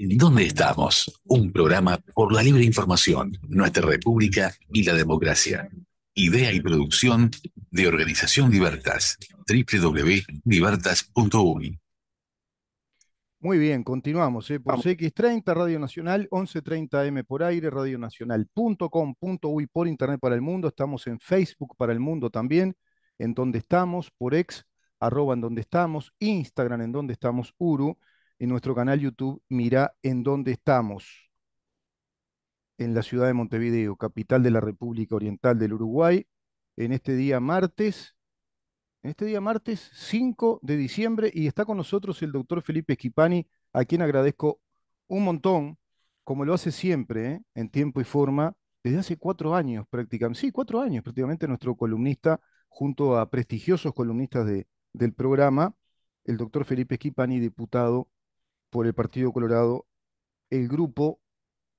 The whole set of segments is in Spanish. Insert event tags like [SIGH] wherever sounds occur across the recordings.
¿Dónde estamos? Un programa por la libre información, nuestra república y la democracia. Idea y producción de Organización Libertas, www.libertas.uy. Muy bien, continuamos. ¿eh? Por X30, Radio Nacional, 1130M por aire, Nacional.com.uy por Internet para el Mundo. Estamos en Facebook para el Mundo también, en donde estamos, por ex, arroba en donde estamos, Instagram en donde estamos, Uru en nuestro canal YouTube, mirá en dónde estamos. En la ciudad de Montevideo, capital de la República Oriental del Uruguay, en este día martes, en este día martes 5 de diciembre, y está con nosotros el doctor Felipe Esquipani, a quien agradezco un montón, como lo hace siempre, ¿eh? en tiempo y forma, desde hace cuatro años prácticamente, sí, cuatro años prácticamente, nuestro columnista, junto a prestigiosos columnistas de, del programa, el doctor Felipe Esquipani, diputado por el Partido Colorado, el grupo,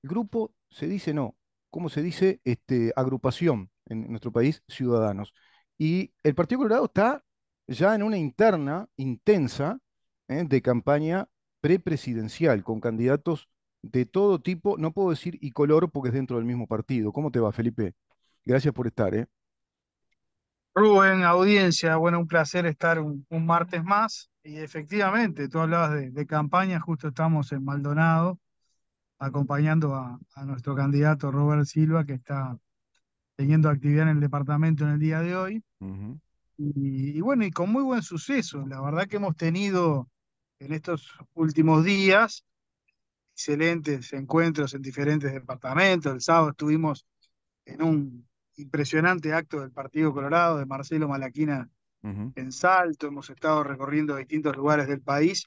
el grupo se dice no, ¿cómo se dice? Este, agrupación en nuestro país, Ciudadanos. Y el Partido Colorado está ya en una interna intensa ¿eh? de campaña prepresidencial, con candidatos de todo tipo, no puedo decir y color porque es dentro del mismo partido. ¿Cómo te va, Felipe? Gracias por estar. ¿eh? Rubén, audiencia, bueno, un placer estar un, martes más. Y efectivamente, tú hablabas de, campaña, justo estamos en Maldonado, acompañando a, nuestro candidato Robert Silva, que está teniendo actividad en el departamento en el día de hoy. y, bueno, y con muy buen suceso. La verdad que hemos tenido en estos últimos días excelentes encuentros en diferentes departamentos. El sábado estuvimos en un impresionante acto del Partido Colorado, de Marcelo Malaquina en Salto, hemos estado recorriendo distintos lugares del país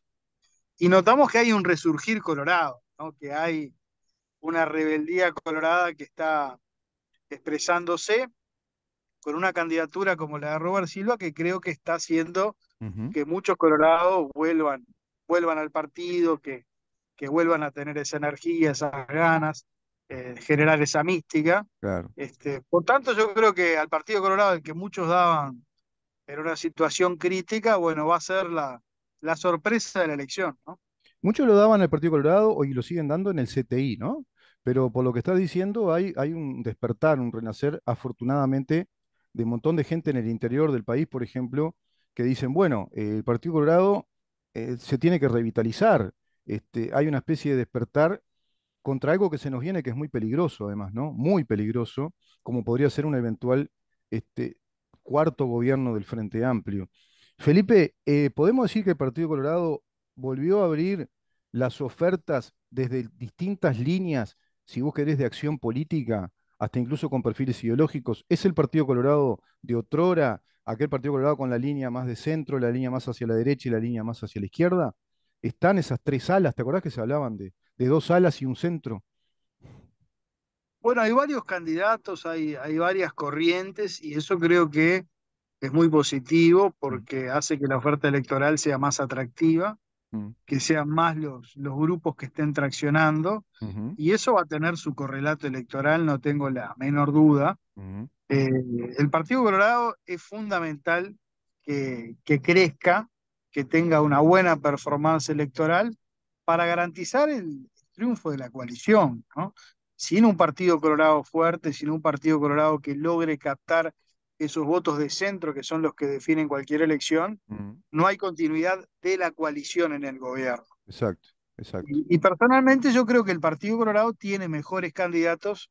y notamos que hay un resurgir colorado, que hay una rebeldía colorada que está expresándose con una candidatura como la de Robert Silva que creo que está haciendo que muchos colorados vuelvan, vuelvan al partido, que, que vuelvan a tener esa energía, esas ganas. Eh, generar esa mística. Este, por tanto, yo creo que al Partido Colorado, el que muchos daban en una situación crítica, bueno, va a ser la, sorpresa de la elección. Muchos lo daban al Partido Colorado y lo siguen dando en el CTI, ¿no? Pero por lo que estás diciendo, hay, un despertar, un renacer, afortunadamente, de un montón de gente en el interior del país, por ejemplo, que dicen, bueno, el Partido Colorado eh, se tiene que revitalizar. Este, hay una especie de despertar contra algo que se nos viene que es muy peligroso, además, ¿no? Muy peligroso, como podría ser un eventual este, cuarto gobierno del Frente Amplio. Felipe, eh, ¿podemos decir que el Partido Colorado volvió a abrir las ofertas desde distintas líneas, si vos querés, de acción política, hasta incluso con perfiles ideológicos? ¿Es el Partido Colorado de otrora, aquel Partido Colorado con la línea más de centro, la línea más hacia la derecha y la línea más hacia la izquierda? están esas tres alas. ¿Te acordás que se hablaban de, de dos alas y un centro? Bueno, hay varios candidatos, hay, hay varias corrientes y eso creo que es muy positivo mm. porque hace que la oferta electoral sea más atractiva, mm. que sean más los, los grupos que estén traccionando y eso va a tener su correlato electoral, no tengo la menor duda. Mm. Eh, el Partido Colorado es fundamental que, que crezca que tenga una buena performance electoral para garantizar el triunfo de la coalición, ¿no? Sin un partido colorado fuerte, sin un partido colorado que logre captar esos votos de centro que son los que definen cualquier elección, mm. no hay continuidad de la coalición en el gobierno. Exacto, exacto. y, personalmente yo creo que el Partido Colorado tiene mejores candidatos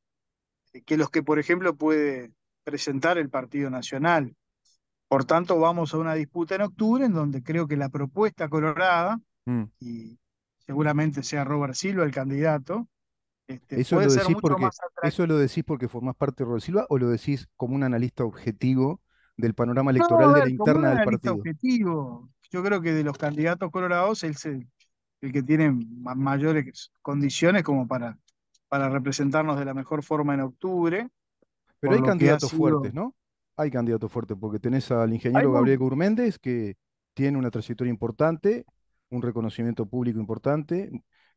que los que, por ejemplo, puede presentar el Partido Nacional. Por tanto, vamos a una disputa en octubre en donde creo que la propuesta colorada, mm. y seguramente sea Robert Silva el candidato, este, eso, puede lo ser porque, ¿Eso lo decís porque formás parte de Robert Silva o lo decís como un analista objetivo del panorama electoral de la interna del partido? objetivo. Yo creo que de los candidatos colorados, él el que tiene mayores condiciones como para, para representarnos de la mejor forma en octubre. Pero hay candidatos fuertes, ¿no? hay candidatos fuertes, porque tenés al ingeniero Gabriel Gourméndez, que tiene una trayectoria importante, un reconocimiento público importante.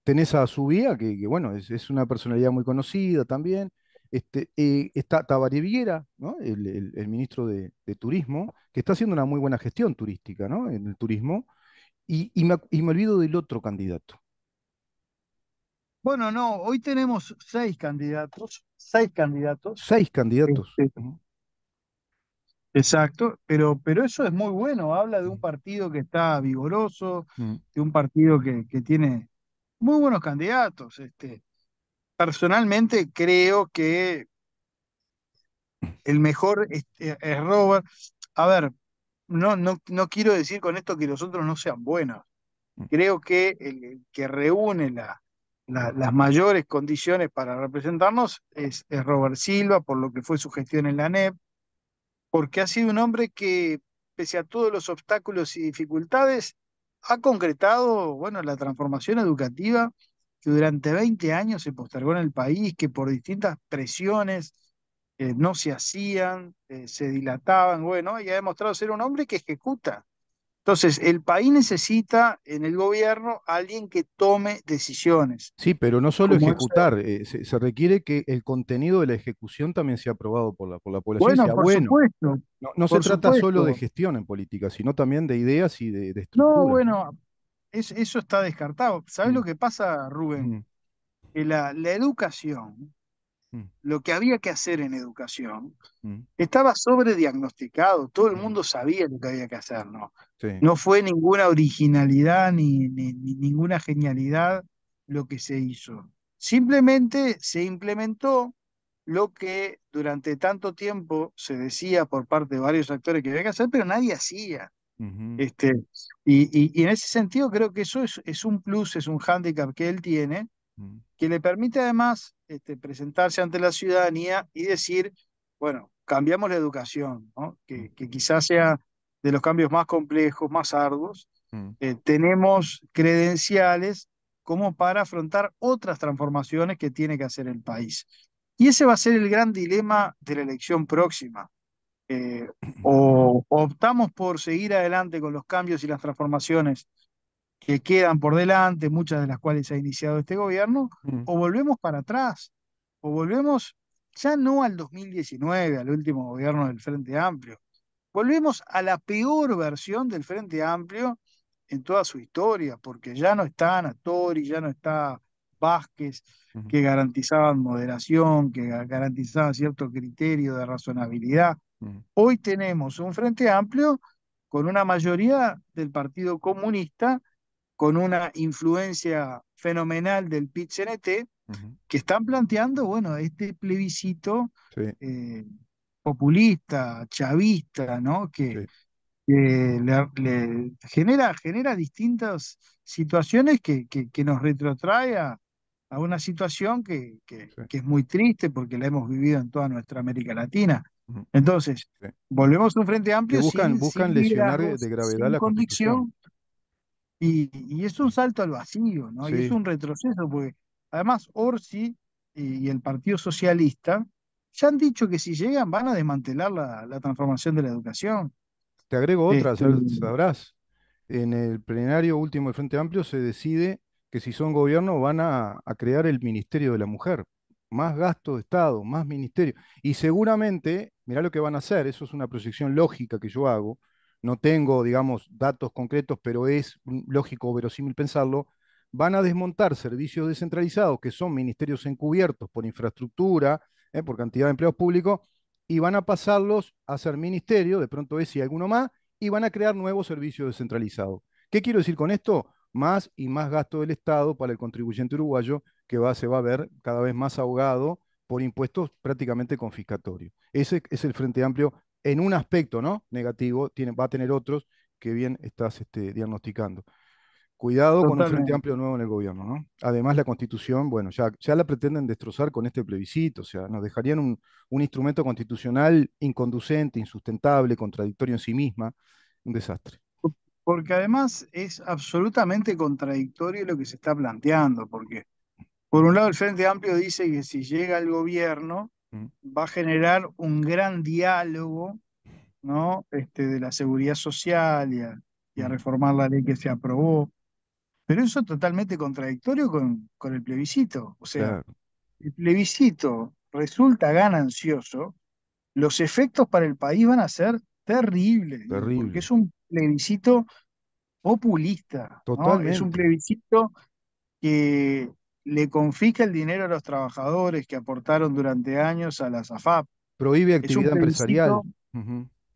Tenés a Zubía, que, que bueno, es, una personalidad muy conocida también. Este, eh, está Tabaré Viguera, ¿no? el, ministro de, Turismo, que está haciendo una muy buena gestión turística ¿no? en el turismo. Y, me, olvido del otro candidato. Bueno, no, hoy tenemos seis candidatos. Seis candidatos. Seis candidatos. Este, Exacto, pero, pero eso es muy bueno, habla de un mm. partido que está vigoroso, mm. de un partido que, tiene muy buenos candidatos. Este, personalmente creo que el mejor eh, es, Robert. A ver, no, no, no, quiero decir con esto que los otros no sean buenos. Mm. Creo que el, que reúne las mayores condiciones para representarnos es, es Robert Silva, por lo que fue su gestión en la NEP porque ha sido un hombre que, pese a todos los obstáculos y dificultades, ha concretado bueno, la transformación educativa que durante 20 años se postergó en el país, que por distintas presiones eh, no se hacían, eh, se dilataban. Bueno, y ha demostrado ser un hombre que ejecuta entonces, el país necesita en el gobierno alguien que tome decisiones. Sí, pero no solo ejecutar, eh, se, requiere que el contenido de la ejecución también sea aprobado por la, la población. Bueno, por supuesto. No, se trata solo de gestión en política, sino también de ideas y de, No, bueno, eso está descartado. ¿Sabes mm. lo que pasa, Rubén? Mm. Que la, la educación Mm. lo que había que hacer en educación mm. estaba sobrediagnosticado, todo el mm. mundo sabía lo que había que hacer, ¿no? No fue ninguna originalidad ni, ninguna genialidad lo que se hizo. Simplemente se implementó lo que durante tanto tiempo se decía por parte de varios actores que había que hacer, pero nadie hacía. este, y, en ese sentido creo que eso es, es un plus, es un hándicap que él tiene, que le permite además este, presentarse ante la ciudadanía y decir, bueno, cambiamos la educación, que, quizás sea de los cambios más complejos, más arduos, eh, tenemos credenciales como para afrontar otras transformaciones que tiene que hacer el país. Y ese va a ser el gran dilema de la elección próxima. Eh, [CLEARS THROAT] o optamos por seguir adelante con los cambios y las transformaciones que quedan por delante, muchas de las cuales ha iniciado este gobierno, mm. o volvemos para atrás, o volvemos ya no al 2019, al último gobierno del Frente Amplio, volvemos a la peor versión del Frente Amplio en toda su historia, porque ya no está Natori, ya no está Vázquez, que garantizaban moderación, que garantizaban cierto criterio de razonabilidad. Mm. Hoy tenemos un Frente Amplio con una mayoría del Partido Comunista con una influencia fenomenal del pit -CNT, que están planteando, bueno, este plebiscito eh, populista, chavista, ¿no? Que, genera, genera distintas situaciones que, que, nos retrotrae a, una situación que, es muy triste porque la hemos vivido en toda nuestra América Latina. Entonces, volvemos a un frente amplio. buscan, buscan lesionar de gravedad la convicción. Y, es un salto al vacío, ¿no? Y es un retroceso, porque además Orsi y, el Partido Socialista ya han dicho que si llegan van a desmantelar la, transformación de la educación. Te agrego otra, este, sabrás. En el plenario último del Frente Amplio se decide que si son gobierno van a, a crear el Ministerio de la Mujer más gasto de Estado, más ministerio. Y seguramente, mirá lo que van a hacer, eso es una proyección lógica que yo hago, no tengo, digamos, datos concretos, pero es lógico o verosímil pensarlo, van a desmontar servicios descentralizados que son ministerios encubiertos por infraestructura, eh, por cantidad de empleos públicos, y van a pasarlos a ser ministerio, de pronto es y alguno más, y van a crear nuevos servicios descentralizados. ¿Qué quiero decir con esto? Más y más gasto del Estado para el contribuyente uruguayo que se va a ver cada vez más ahogado por impuestos prácticamente confiscatorios. Ese es el Frente Amplio en un aspecto ¿no? negativo, va a tener otros que bien estás este, diagnosticando. Cuidado con un Frente Amplio nuevo en el gobierno, ¿no? Además, la Constitución, bueno, ya, la pretenden destrozar con este plebiscito, o sea, nos dejarían un, instrumento constitucional inconducente, insustentable, contradictorio en sí misma, un desastre. Porque además es absolutamente contradictorio lo que se está planteando, porque por un lado el Frente Amplio dice que si llega el gobierno, va a generar un gran diálogo ¿no? este, de la seguridad social y a, mm. reformar la ley que se aprobó. Pero eso es totalmente contradictorio con, con el plebiscito. O sea, el plebiscito resulta ganancioso, los efectos para el país van a ser terribles. Porque es un plebiscito populista. ¿no? Es un plebiscito que le confisca el dinero a los trabajadores que aportaron durante años a la SAFAP. Prohíbe actividad empresarial.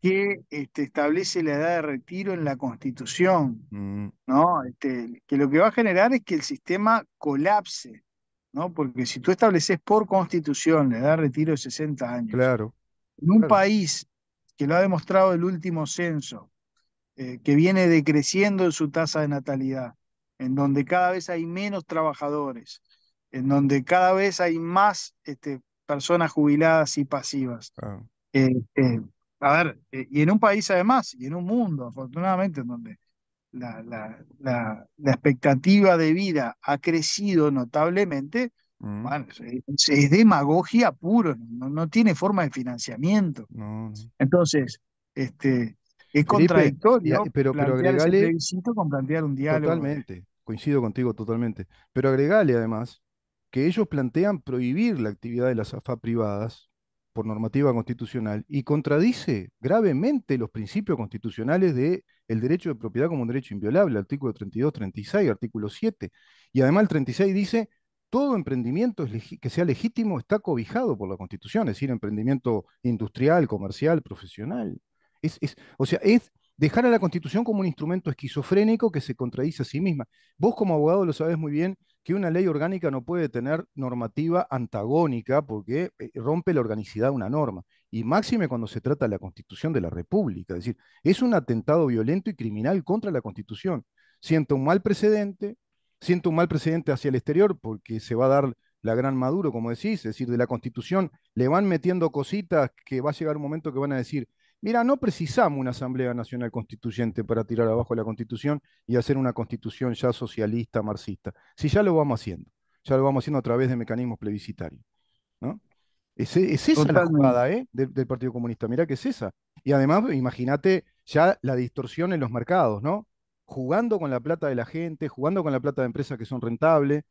Que este, establece la edad de retiro en la Constitución, mm. ¿no? Este, que lo que va a generar es que el sistema colapse, ¿no? Porque si tú estableces por Constitución la edad de retiro de 60 años, claro. en un país que lo ha demostrado el último censo, eh, que viene decreciendo en su tasa de natalidad, en donde cada vez hay menos trabajadores, en donde cada vez hay más este, personas jubiladas y pasivas. Eh, eh, a ver, eh, y en un país además, y en un mundo, afortunadamente, en donde la, la, expectativa de vida ha crecido notablemente, mm. es, demagogia puro, no, tiene forma de financiamiento. Entonces, este, es contradictorio pero, pero con plantear un diálogo. Totalmente coincido contigo totalmente. Pero agregale además que ellos plantean prohibir la actividad de las AFA privadas por normativa constitucional y contradice gravemente los principios constitucionales del el derecho de propiedad como un derecho inviolable, artículo 32, 36, artículo 7. Y además el 36 dice, todo emprendimiento que sea legítimo está cobijado por la Constitución, es decir, emprendimiento industrial, comercial, profesional. Es, es, o sea, es dejar a la Constitución como un instrumento esquizofrénico que se contradice a sí misma. Vos como abogado lo sabés muy bien que una ley orgánica no puede tener normativa antagónica porque eh, rompe la organicidad de una norma. Y máxime cuando se trata de la Constitución de la República. Es decir, es un atentado violento y criminal contra la Constitución. Siento un mal precedente, siento un mal precedente hacia el exterior porque se va a dar la gran Maduro, como decís, es decir, de la Constitución le van metiendo cositas que va a llegar un momento que van a decir, mira, no precisamos una Asamblea Nacional Constituyente para tirar abajo la Constitución y hacer una Constitución ya socialista, marxista. Si ya lo vamos haciendo, ya lo vamos haciendo a través de mecanismos plebiscitarios. ¿no? Es, es esa la jugada ¿eh? del, Partido Comunista, Mira que es esa. Y además, imagínate ya la distorsión en los mercados, ¿no? Jugando con la plata de la gente, jugando con la plata de empresas que son rentables,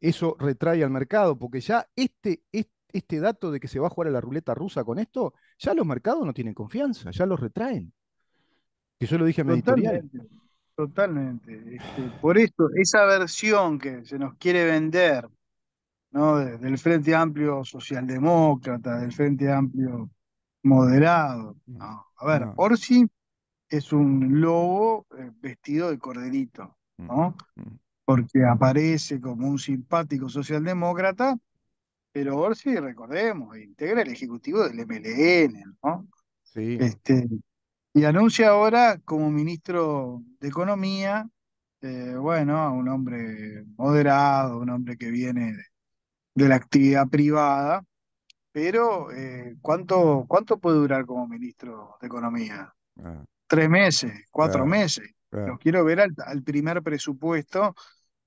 eso retrae al mercado, porque ya este, este este dato de que se va a jugar a la ruleta rusa con esto, ya los mercados no tienen confianza, ya los retraen. Que yo lo dije a mi Totalmente. Totalmente. Este, por eso, esa versión que se nos quiere vender, ¿no? Del Frente Amplio Socialdemócrata, del Frente Amplio Moderado. Mm. A ver, Orsi es un lobo eh, vestido de corderito, ¿no? Mm. Mm. Porque aparece como un simpático socialdemócrata pero Orsi, recordemos, integra el ejecutivo del MLN, ¿no? Sí. Este, y anuncia ahora como ministro de Economía, eh, bueno, a un hombre moderado, un hombre que viene de, la actividad privada, pero eh, ¿cuánto, ¿cuánto puede durar como ministro de Economía? Ah. Tres meses, cuatro meses. Los quiero ver al primer presupuesto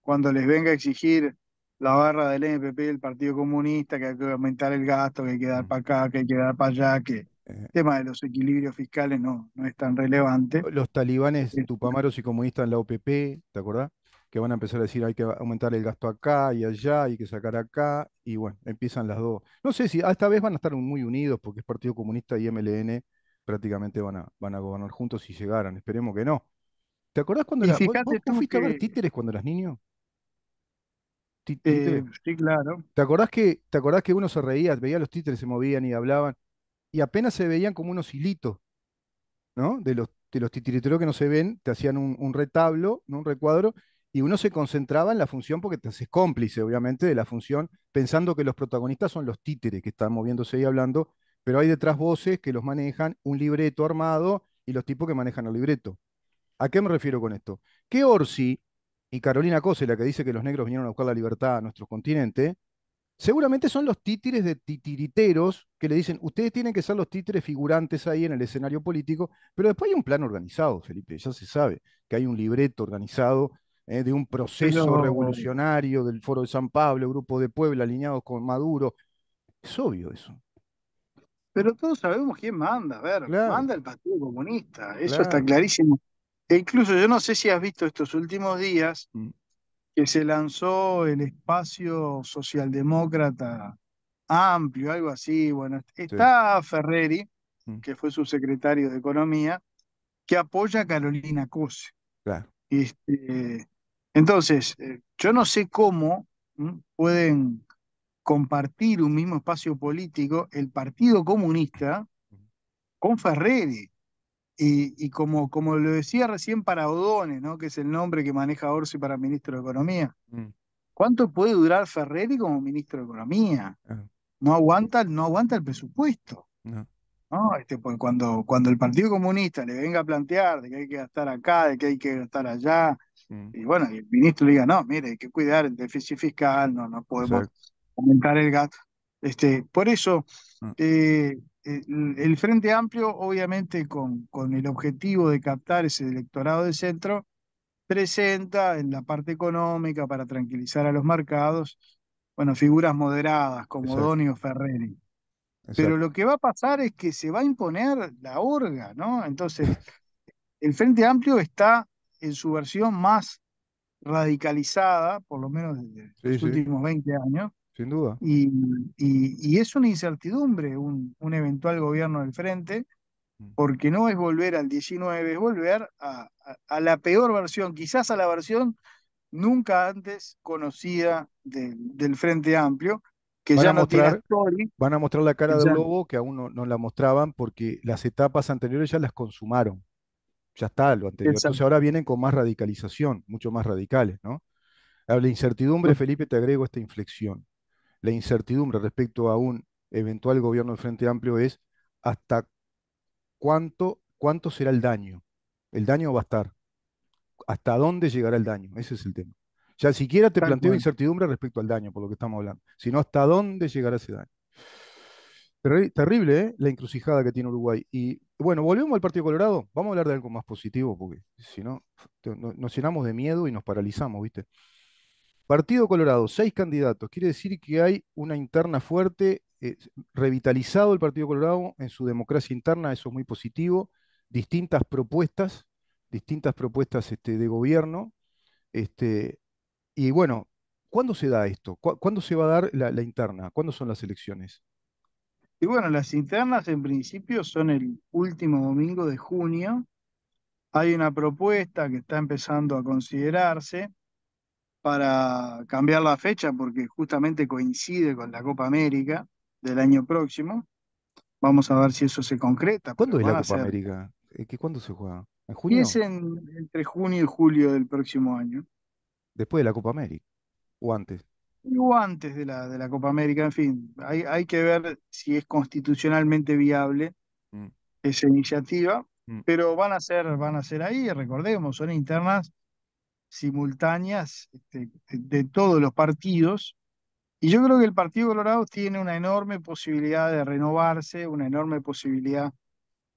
cuando les venga a exigir la barra del MPP, del Partido Comunista, que hay que aumentar el gasto, que hay que dar mm. para acá, que hay que dar para allá, que el eh. tema de los equilibrios fiscales no, no es tan relevante. Los talibanes este tupamaros y comunistas en la OPP, ¿te acordás? Que van a empezar a decir hay que aumentar el gasto acá y allá, hay que sacar acá, y bueno, empiezan las dos. No sé si esta vez van a estar muy unidos porque es Partido Comunista y MLN prácticamente van a, van a gobernar juntos si llegaran, esperemos que no. ¿Te acordás cuando la, a ver títeres cuando eras niño? Eh, títeres. sí, claro. ¿Te acordás, que, ¿Te acordás que uno se reía, veía los títeres, se movían y hablaban? Y apenas se veían como unos hilitos, ¿no? De los, de los titiriteros que no se ven, te hacían un, retablo, un recuadro, y uno se concentraba en la función porque te haces cómplice, obviamente, de la función, pensando que los protagonistas son los títeres que están moviéndose y hablando, pero hay detrás voces que los manejan, un libreto armado y los tipos que manejan el libreto. ¿A qué me refiero con esto? ¿Qué Orsi y Carolina Cose, la que dice que los negros vinieron a buscar la libertad a nuestro continente, seguramente son los títeres de titiriteros que le dicen, ustedes tienen que ser los títeres figurantes ahí en el escenario político, pero después hay un plan organizado, Felipe, ya se sabe que hay un libreto organizado eh, de un proceso revolucionario del Foro de San Pablo, Grupo de Puebla, alineados con Maduro. Es obvio eso. Pero todos sabemos quién manda, a ver, manda el Partido Comunista, eso está clarísimo. E incluso yo no sé si has visto estos últimos días mm. que se lanzó el espacio socialdemócrata amplio, algo así. Bueno, está Ferreri, mm. que fue su secretario de Economía, que apoya a Carolina Cose. Este, entonces, eh, yo no sé cómo pueden compartir un mismo espacio político el Partido Comunista mm. con Ferreri. Y, como, como lo decía recién para Odone, ¿no? que es el nombre que maneja Orsi para ministro de Economía, mm. ¿cuánto puede durar Ferreri como ministro de Economía? Ah. No, aguanta, no aguanta el presupuesto. No. Este, pues, cuando, cuando el Partido Comunista le venga a plantear de que hay que gastar acá, de que hay que gastar allá, mm. y bueno, y el ministro le diga, no, mire, hay que cuidar el déficit fiscal, no, no podemos aumentar el gasto. Este, por eso, mm. eh, el Frente Amplio, obviamente con, con el objetivo de captar ese electorado de centro, presenta en la parte económica para tranquilizar a los mercados, bueno, figuras moderadas como Donio Ferreri. Pero lo que va a pasar es que se va a imponer la orga, ¿no? Entonces, el Frente Amplio está en su versión más radicalizada, por lo menos desde los últimos 20 años, sin duda. Y, es una incertidumbre un, eventual gobierno del frente, mm. porque no es volver al 19, es volver a, la peor versión, quizás a la versión nunca antes conocida del Frente Amplio, que ya a mostrar, no Van a mostrar la cara del lobo que aún no, la mostraban porque las etapas anteriores ya las consumaron. Ya está lo anterior. Entonces ahora vienen con más radicalización, mucho más radicales, ¿no? La incertidumbre, Felipe, te agrego esta inflexión la incertidumbre respecto a un eventual gobierno del Frente Amplio es hasta cuánto, cuánto será el daño. El daño va a estar. ¿Hasta dónde llegará el daño? Ese es el tema. Ya siquiera te planteo incertidumbre respecto al daño, por lo que estamos hablando, sino hasta dónde llegará ese daño. terrible, ¿eh? La encrucijada que tiene Uruguay. Y bueno, volvemos al Partido Colorado. Vamos a hablar de algo más positivo, porque si no, nos llenamos de miedo y nos paralizamos, ¿viste? Partido Colorado, seis candidatos. Quiere decir que hay una interna fuerte, eh, revitalizado el Partido Colorado en su democracia interna, eso es muy positivo. Distintas propuestas, distintas propuestas este, de gobierno. Este, y bueno, ¿cuándo se da esto? ¿Cuándo se va a dar la, la interna? ¿Cuándo son las elecciones? Y bueno, las internas en principio son el último domingo de junio. Hay una propuesta que está empezando a considerarse para cambiar la fecha porque justamente coincide con la Copa América del año próximo. Vamos a ver si eso se concreta. ¿Cuándo es la Copa América? Eh, ¿Cuándo se juega? ¿En junio? es entre junio y julio del próximo año. ¿Después de la Copa América? ¿O antes? O antes de la, de la Copa América, en fin. Hay, que ver si es constitucionalmente viable mm. esa iniciativa, mm. pero van a, ser, van a ser ahí, recordemos, son internas simultáneas este, de, todos los partidos. Y yo creo que el Partido Colorado tiene una enorme posibilidad de renovarse, una enorme posibilidad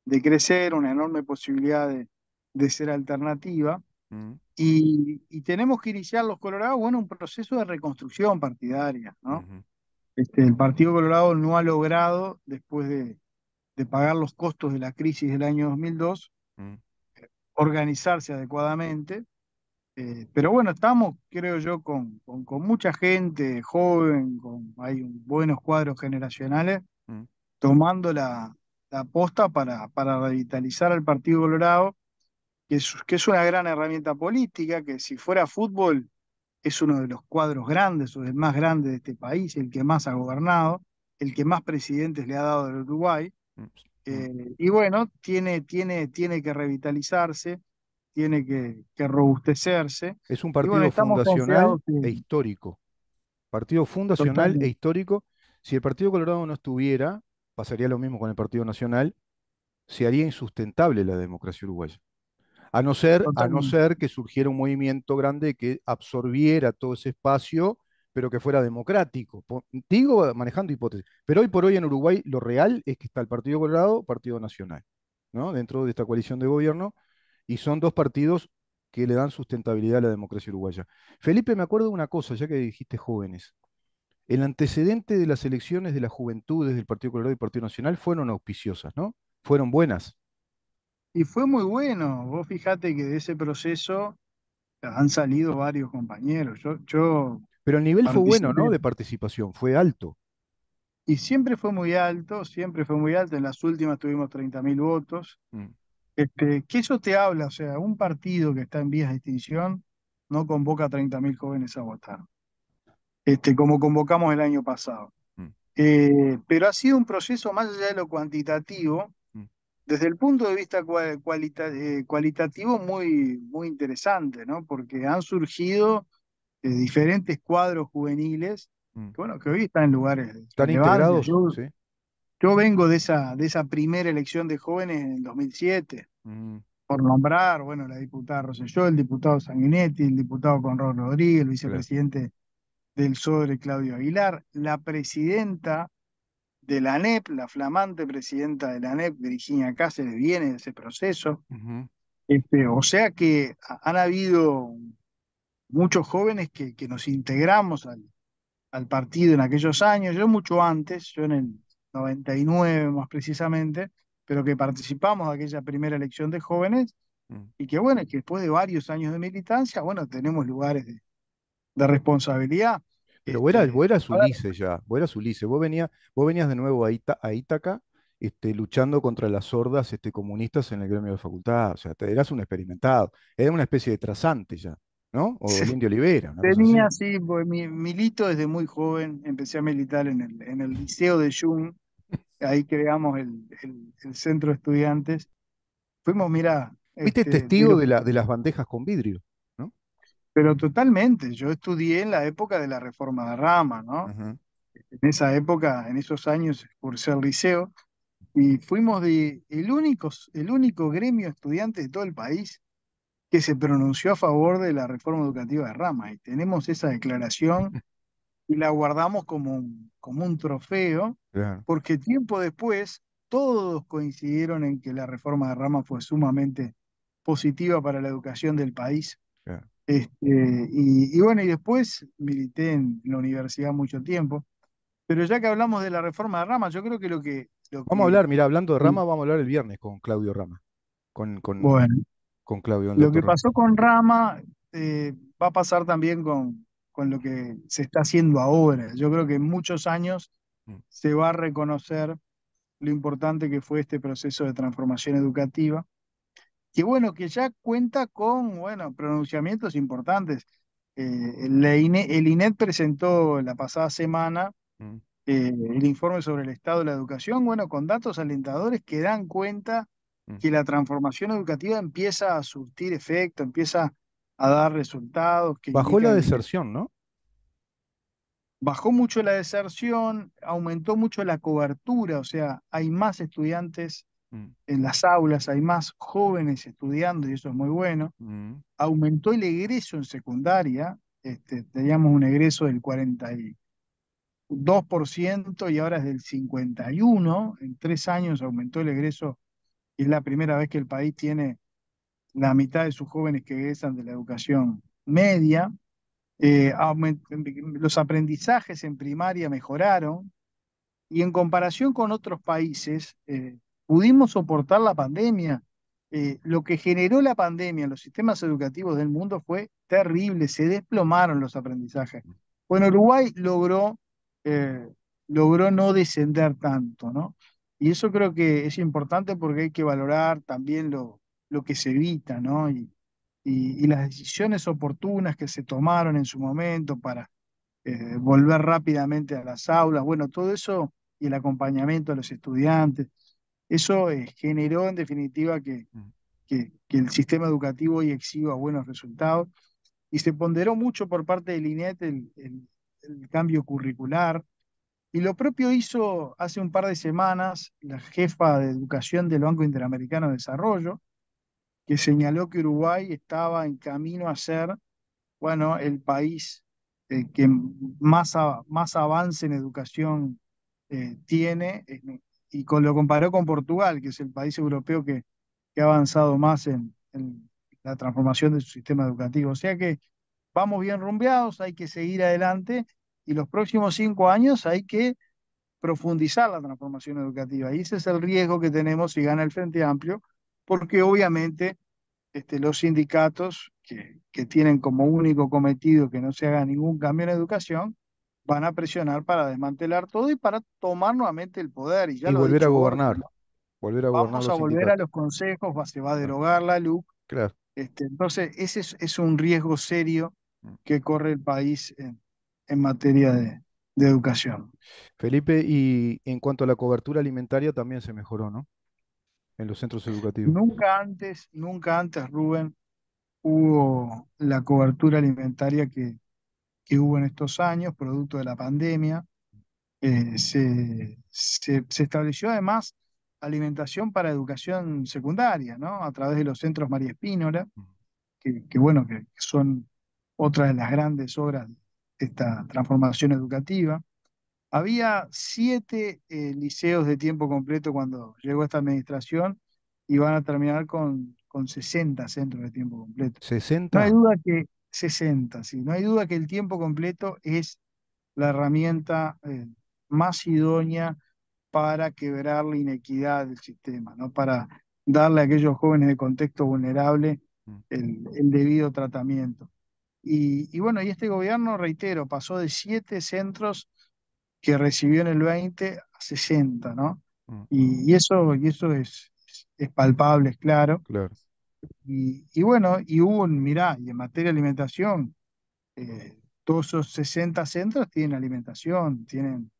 de crecer, una enorme posibilidad de, ser alternativa. Mm. Y, tenemos que iniciar los Colorados, bueno, un proceso de reconstrucción partidaria, ¿no? Este, el Partido Colorado no ha logrado, después de, pagar los costos de la crisis del año 2002, mm. organizarse adecuadamente eh, pero bueno, estamos, creo yo, con, mucha gente joven, con, hay buenos cuadros generacionales, mm. tomando la, aposta para, revitalizar al Partido Colorado, que es, que es una gran herramienta política, que si fuera fútbol es uno de los cuadros grandes o el más grande de este país, el que más ha gobernado, el que más presidentes le ha dado al Uruguay. Mm. Eh, mm. y bueno, tiene, tiene, tiene que revitalizarse tiene que, robustecerse. Es un partido fundacional e histórico. Partido fundacional e histórico. Si el Partido Colorado no estuviera, pasaría lo mismo con el Partido Nacional, se haría insustentable la democracia uruguaya. A no ser, a no ser que surgiera un movimiento grande que absorbiera todo ese espacio, pero que fuera democrático. Digo manejando hipótesis. Pero hoy por hoy en Uruguay lo real es que está el Partido Colorado, Partido Nacional, ¿no? Dentro de esta coalición de gobierno y son dos partidos que le dan sustentabilidad a la democracia uruguaya. Felipe, me acuerdo de una cosa, ya que dijiste jóvenes. El antecedente de las elecciones de la juventud desde el Partido Colorado y Partido Nacional fueron auspiciosas, ¿no? Fueron buenas. Y fue muy bueno. Vos fijate que de ese proceso han salido varios compañeros. Yo, Pero el nivel fue bueno, ¿no? De participación, fue alto. Y siempre fue muy alto, siempre fue muy alto. En las últimas tuvimos 30.000 votos. Mm. Este, que eso te habla, o sea, un partido que está en vías de extinción no convoca a 30.000 jóvenes a votar, este, como convocamos el año pasado. Mm. Eh, pero ha sido un proceso más allá de lo cuantitativo, mm. desde el punto de vista eh, cualitativo muy, muy interesante, ¿no? porque han surgido eh, diferentes cuadros juveniles mm. que, bueno, que hoy están en lugares... Están integrados, sí yo vengo de esa, de esa primera elección de jóvenes en el 2007, mm. por nombrar, bueno, la diputada Roselló, el diputado Sanguinetti, el diputado Conrado Rodríguez, el vicepresidente del SODRE Claudio Aguilar, la presidenta de la ANEP, la flamante presidenta de la ANEP, Virginia Cáceres, viene de ese proceso. este, o sea que han habido muchos jóvenes que, que nos integramos al, al partido en aquellos años, yo mucho antes, yo en el 99 más precisamente, pero que participamos de aquella primera elección de jóvenes mm. y que bueno, que después de varios años de militancia, bueno, tenemos lugares de, responsabilidad. Pero vos eras, este, Ulises ya, vos eras Ulises, vos, venía, vos venías de nuevo a, a Ítaca este, luchando contra las sordas este, comunistas en el gremio de facultad, o sea, te, eras un experimentado, era una especie de trazante ya, ¿no? O el Indio Olivera. Tenía, sí, pues, mi, milito desde muy joven, empecé a militar en el, en el liceo de Jung, ahí creamos el, centro de estudiantes. Fuimos, mira... Viste este, testigo de, las bandejas con vidrio, ¿no? Pero totalmente, yo estudié en la época de la reforma de Rama, ¿no? En esa época, en esos años, cursé el liceo y fuimos de el único, el único gremio estudiante de todo el país que se pronunció a favor de la reforma educativa de Rama. Y tenemos esa declaración [LAUGHS] y la guardamos como un, como un trofeo, porque tiempo después todos coincidieron en que la reforma de Rama fue sumamente positiva para la educación del país. Este, y, bueno, y después milité en la universidad mucho tiempo, pero ya que hablamos de la reforma de Rama, yo creo que lo que... vamos a hablar, mira, hablando de Rama, vamos a hablar el viernes con Claudio Rama. Con, con, bueno, con Claudio. Lo que pasó con Rama eh, va a pasar también con, con lo que se está haciendo ahora. Yo creo que en muchos años mm. se va a reconocer lo importante que fue este proceso de transformación educativa, que bueno, que ya cuenta con, bueno, pronunciamientos importantes. Eh, el, INE, INET presentó la pasada semana mm. eh, el informe sobre el estado de la educación, bueno, con datos alentadores que dan cuenta mm. que la transformación educativa empieza a surtir efecto, empieza a dar resultados. Bajó la deserción, ¿no? Bajó mucho la deserción, aumentó mucho la cobertura, o sea, hay más estudiantes mm. en las aulas, hay más jóvenes estudiando y eso es muy bueno. Mm. Aumentó el egreso en secundaria, este, teníamos un egreso del 42% y ahora es del 51%, en tres años aumentó el egreso y es la primera vez que el país tiene la mitad de sus jóvenes que egresan de la educación media, eh, los aprendizajes en primaria mejoraron y en comparación con otros países eh, pudimos soportar la pandemia. Eh, lo que generó la pandemia en los sistemas educativos del mundo fue terrible, se desplomaron los aprendizajes. Bueno, Uruguay logró, logró no descender tanto, ¿no? Y eso creo que es importante porque hay que valorar también lo, lo que se evita, ¿no? Y, y, las decisiones oportunas que se tomaron en su momento para eh, volver rápidamente a las aulas, bueno, todo eso y el acompañamiento a los estudiantes, eso eh, generó en definitiva que, mm. que, que, el sistema educativo hoy exhiba buenos resultados y se ponderó mucho por parte del INET el, el cambio curricular, y lo propio hizo hace un par de semanas la jefa de educación del Banco Interamericano de Desarrollo, que señaló que Uruguay estaba en camino a ser, bueno, el país eh, que más, más avance en educación eh, tiene, eh, y con, lo comparó con Portugal, que es el país europeo que, que ha avanzado más en, en la transformación de su sistema educativo. O sea que vamos bien rumbeados, hay que seguir adelante y los próximos cinco años hay que profundizar la transformación educativa. Y ese es el riesgo que tenemos si gana el Frente Amplio, porque obviamente este, los sindicatos que, tienen como único cometido que no se haga ningún cambio en educación, van a presionar para desmantelar todo y para tomar nuevamente el poder. Y, volver, a gobernar, volver a gobernar. Vamos a volver a los consejos, se va a derogar la luz. Este, entonces, ese es, un riesgo serio mm. que corre el país en, materia de educación. Felipe, y en cuanto a la cobertura alimentaria también se mejoró, ¿no? en los centros educativos. Nunca antes, nunca antes, Rubén, hubo la cobertura alimentaria que, que hubo en estos años, producto de la pandemia. Eh, se, se, estableció además alimentación para educación secundaria, ¿no? A través de los centros María Espínola, que, bueno, que, que son otra de las grandes obras de esta transformación educativa. Había siete eh, liceos de tiempo completo cuando llegó esta administración y van a terminar con, con 60 centros de tiempo completo. ¿60? No hay duda que 60, sí. No hay duda que el tiempo completo es la herramienta eh, más idónea para quebrar la inequidad del sistema, ¿no? para darle a aquellos jóvenes de contexto vulnerable mm. el, debido tratamiento. Y, y, bueno, y este gobierno, reitero, pasó de siete centros que recibió en el 20 a 60, ¿no? Mm. Y, eso, y eso es, palpable, es claro. claro. Y, bueno, y hubo un, mirá, y en materia de alimentación, eh, todos esos 60 centros tienen alimentación, tienen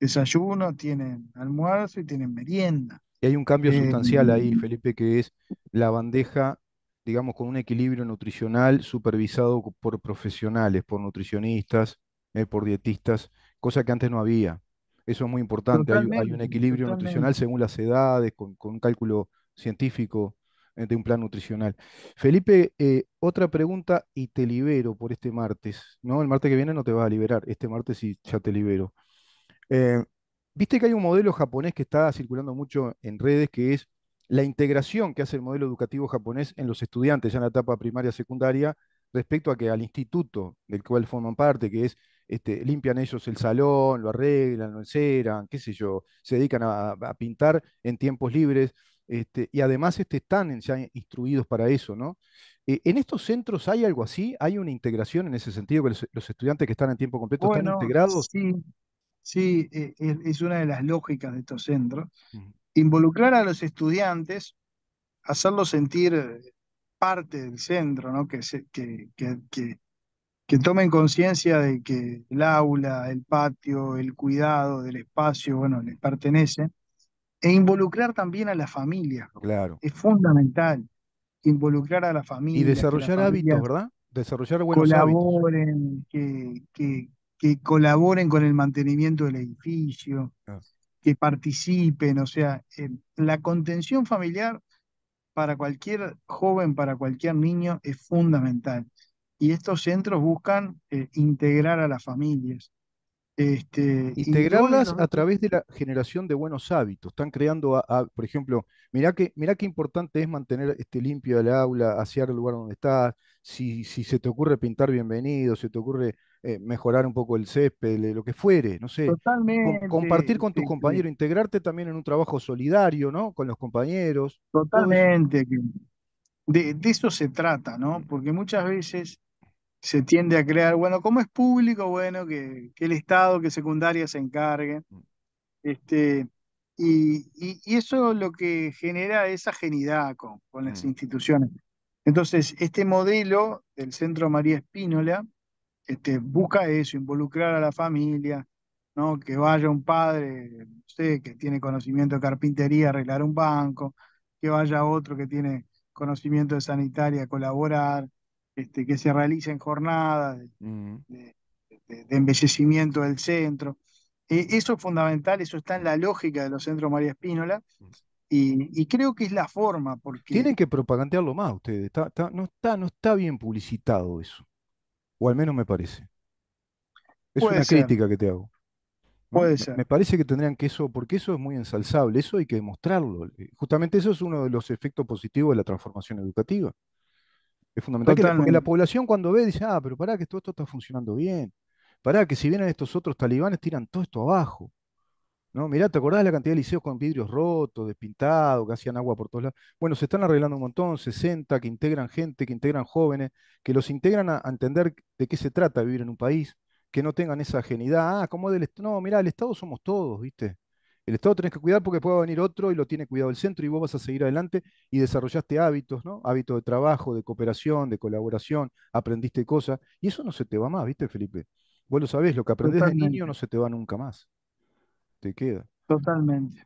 desayuno, tienen almuerzo y tienen merienda. Y hay un cambio eh, sustancial ahí, Felipe, que es la bandeja, digamos, con un equilibrio nutricional supervisado por profesionales, por nutricionistas, eh, por dietistas, cosa que antes no había. Eso es muy importante. Hay, un equilibrio nutricional según las edades, con, un cálculo científico eh, de un plan nutricional. Felipe, eh, otra pregunta y te libero por este martes. No, el martes que viene no te vas a liberar. Este martes sí ya te libero. Eh, viste que hay un modelo japonés que está circulando mucho en redes, que es la integración que hace el modelo educativo japonés en los estudiantes, ya en la etapa primaria, secundaria, respecto a que al instituto del cual forman parte, que es este, limpian ellos el salón, lo arreglan, lo enceran, qué sé yo, se dedican a, pintar en tiempos libres. Este, y además este, están ya instruidos para eso, ¿no? Eh, ¿En estos centros hay algo así? ¿Hay una integración en ese sentido que los, estudiantes que están en tiempo completo están integrados? Sí, sí eh, eh, es una de las lógicas de estos centros. Involucrar a los estudiantes, hacerlos sentir parte del centro, ¿no? que que tomen conciencia de que el aula, el patio, el cuidado del espacio, bueno, les pertenece, e involucrar también a la familia. Claro. Es fundamental involucrar a la familia. Y desarrollar hábitos, ¿verdad? Desarrollar buenos colaboren, hábitos. Que, que, que, colaboren con el mantenimiento del edificio, ah. que participen, o sea, la contención familiar para cualquier joven, para cualquier niño, es fundamental y estos centros buscan eh, integrar a las familias. Este, Integrarlas a través de la generación de buenos hábitos. Están creando, a, por ejemplo, mirá, que, qué importante es mantener este, limpio el aula, hacia el lugar donde estás. Si, si se te ocurre pintar, bienvenido. Se te ocurre eh, mejorar un poco el césped, lo que fuere, no sé. Totalmente. compartir con tus compañeros, integrarte también en un trabajo solidario, ¿no? Con los compañeros. Totalmente de, eso se trata, ¿no? Porque muchas veces se tiende a crear, bueno, como es público, bueno, que, el Estado, que secundaria se encargue. Mm. Este, y, y, eso lo que genera esa ajenidad con, con las mm. instituciones. Entonces, este modelo del Centro María Espínola este, busca eso, involucrar a la familia, ¿no? que vaya un padre, no sé, que tiene conocimiento de carpintería, arreglar un banco, que vaya otro que tiene conocimiento de sanitaria, colaborar, este, que se realicen jornadas de, mm. embellecimiento del centro. Eh, eso es fundamental, eso está en la lógica de los centros María Espínola. Y, creo que es la forma, porque... Tienen que propagandearlo más ustedes, no, está, no está bien publicitado eso, o al menos me parece. Es una crítica que te hago. Me parece que tendrían que eso, porque eso es muy ensalzable, eso hay que demostrarlo. Eh, justamente eso es uno de los efectos positivos de la transformación educativa. Es fundamental la, porque la población cuando ve dice, ah, pero pará que todo esto está funcionando bien. Pará que si vienen estos otros talibanes tiran todo esto abajo. ¿No? Mirá, ¿te acordás de la cantidad de liceos con vidrios rotos, despintados, que hacían agua por todos lados? Bueno, se están arreglando un montón, 60, que integran gente, que integran jóvenes, que los integran a entender de qué se trata vivir en un país, que no tengan esa agenidad, Ah, como del No, mira el Estado somos todos, ¿viste? El Estado tenés que cuidar porque puede venir otro y lo tiene cuidado el centro y vos vas a seguir adelante y desarrollaste hábitos, ¿no? Hábitos de trabajo, de cooperación, de colaboración, aprendiste cosas y eso no se te va más, ¿viste, Felipe? Vos lo sabés, lo que aprendés de niño no se te va nunca más. Te queda. Totalmente.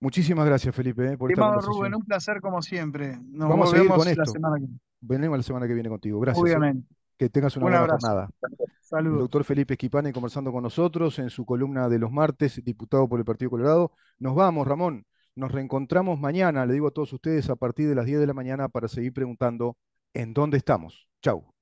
Muchísimas gracias, Felipe, ¿eh? por Rubén, un placer como siempre. Nos vemos la Semana que... Venimos la semana que viene contigo. Gracias. ¿eh? Obviamente. Que tengas una buena jornada. Saludos. doctor Felipe Esquipane conversando con nosotros en su columna de los martes, diputado por el Partido Colorado. Nos vamos, Ramón. Nos reencontramos mañana, le digo a todos ustedes, a partir de las 10 de la mañana para seguir preguntando en dónde estamos. Chau.